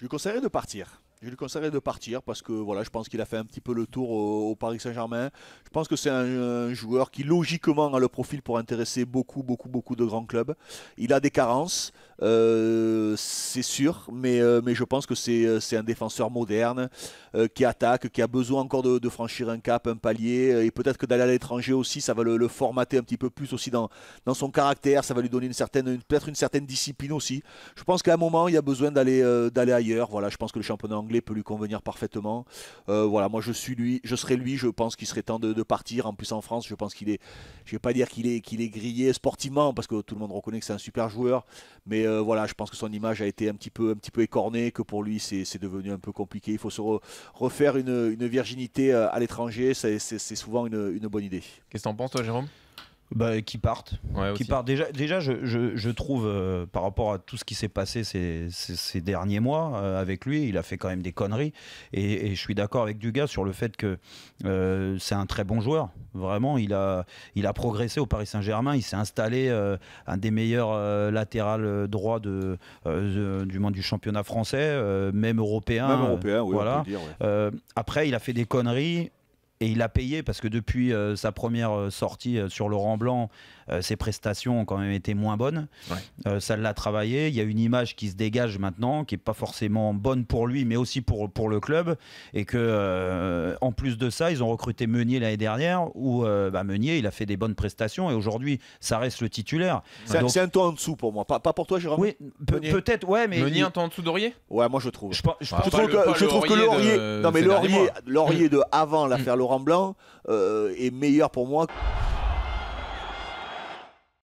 je lui conseillerais de partir. Je lui conseillerais de partir parce que voilà, je pense qu'il a fait un petit peu le tour au, Paris Saint-Germain. Je pense que c'est un, joueur qui logiquement a le profil pour intéresser beaucoup, beaucoup, beaucoup de grands clubs. Il a des carences, euh, c'est sûr, mais, euh, mais je pense que c'est euh, un défenseur moderne qui attaque, qui a besoin encore de, franchir un cap, un palier, et peut-être que d'aller à l'étranger aussi, ça va le, formater un petit peu plus aussi dans, dans son caractère, ça va lui donner une certaine, peut-être une certaine discipline aussi. Je pense qu'à un moment, il y a besoin d'aller d'aller ailleurs. Voilà, je pense que le championnat peut lui convenir parfaitement. Euh, voilà, moi je suis lui, je serai lui, je pense qu'il serait temps de, partir. En plus en France, je pense qu'il est, je vais pas dire qu'il est, qu'il est grillé sportivement parce que tout le monde reconnaît que c'est un super joueur, mais euh, voilà, je pense que son image a été un petit peu, un petit peu écornée, que pour lui c'est devenu un peu compliqué. Il faut se refaire une, virginité euh, à l'étranger, c'est souvent une, une bonne idée. Qu'est-ce que t'en penses toi, Jérôme bah, qui partent. qui partent. Déjà, déjà je, je, trouve, euh, par rapport à tout ce qui s'est passé ces, ces, derniers mois euh, avec lui, il a fait quand même des conneries. Et, je suis d'accord avec Dugas sur le fait que euh, c'est un très bon joueur. Vraiment, il a, il a progressé au Paris Saint-Germain. Il s'est installé un des meilleurs latérales droits de, du monde du championnat français, même européen. Même européen, voilà. après, il a fait des conneries et il a payé parce que depuis euh, sa première euh, sortie euh, sur Laurent Blanc, ses prestations ont quand même été moins bonnes. ça l'a travaillé. Il y a une image qui se dégage maintenant, qui n'est pas forcément bonne pour lui, mais aussi pour, pour le club. Et que, en plus de ça, ils ont recruté Meunier l'année dernière, où bah, Meunier, il a fait des bonnes prestations et aujourd'hui, ça reste le titulaire. C'est un, temps en dessous pour moi. Pas, pour toi, Jérôme Oui, peut-être, ouais, mais. Meunier, un temps en dessous d'Aurier Ouais, moi je trouve. Je, trouve, que, bah, je trouve que Laurier. De... Non, mais Laurier, mm. de avant l'affaire mm. Laurent, Blanc euh, est meilleur pour moi.